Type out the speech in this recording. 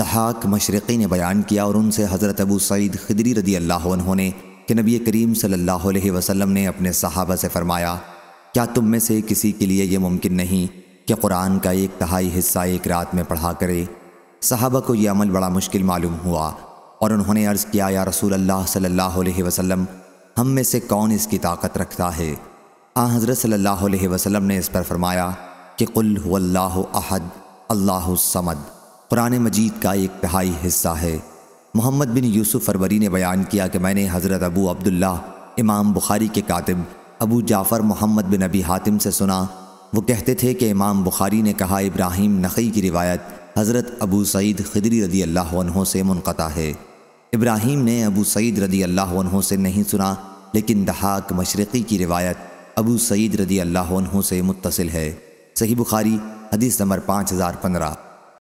दहाक मशरक़ी ने बयान किया और उनसे हज़रत अबू सईद खदरी रदी अल्लाह ने कि नबी करीम सल्लल्लाहु अलैहि ने अपने सहाबा से फ़रमाया क्या तुम में से किसी के लिए यह मुमकिन नहीं कि कुरान का एक तहाई हिस्सा एक रात में पढ़ा करे सहाबा को यह अमल बड़ा मुश्किल मालूम हुआ और उन्होंने अर्ज़ किया या रसूल अल्लाह सल्लल्लाहु अलैहि हम में से कौन इसकी ताकत रखता है आ हज़रत सल्लल्लाहु अलैहि ने इस पर फरमाया कि कुल अल्लाह अहद अल्लाह समद قرآن مجید کا ایک پہائی حصہ ہے محمد بن یوسف فروری نے بیان کیا کہ میں نے حضرت ابو عبداللہ امام بخاری کے کاتب ابو جعفر محمد بن ابی حاتم سے سنا وہ کہتے تھے کہ امام بخاری نے کہا ابراہیم نقی کی روایت حضرت ابو سعید خدری رضی اللہ عنہ سے منقطع ہے ابراہیم نے ابو سعید رضی اللہ عنہ سے نہیں سنا لیکن دہاک مشرقی کی روایت ابو سعید رضی اللہ عنہ سے متصل ہے صحیح بخاری حدیث نمبر پانچ ہزار پندرہ